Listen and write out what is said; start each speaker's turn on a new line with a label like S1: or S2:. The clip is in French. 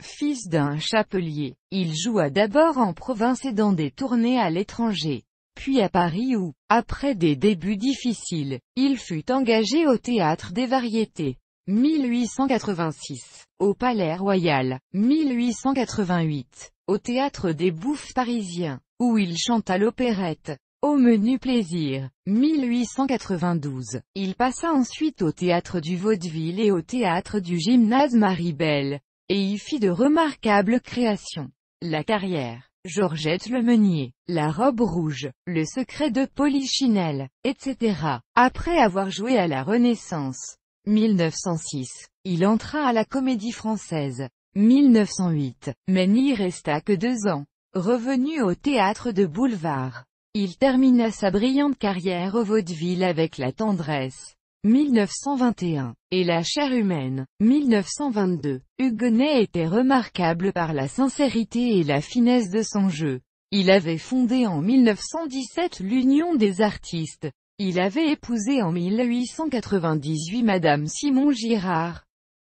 S1: Fils d'un chapelier, il joua d'abord en province et dans des tournées à l'étranger. Puis à Paris où, après des débuts difficiles, il fut engagé au théâtre des variétés. 1886, au Palais Royal, 1888, au Théâtre des Bouffes parisiens, où il chanta l'opérette, au menu plaisir, 1892. Il passa ensuite au Théâtre du Vaudeville et au Théâtre du Gymnase marie et y fit de remarquables créations. La carrière, Georgette Le Meunier, la robe rouge, le secret de Polichinelle, etc. Après avoir joué à la Renaissance, 1906, il entra à la Comédie Française, 1908, mais n'y resta que deux ans. Revenu au théâtre de boulevard, il termina sa brillante carrière au vaudeville avec la tendresse. 1921, et la chair humaine, 1922. Huguenet était remarquable par la sincérité et la finesse de son jeu. Il avait fondé en 1917 l'Union des artistes. Il avait épousé en 1898 Madame Simon Girard.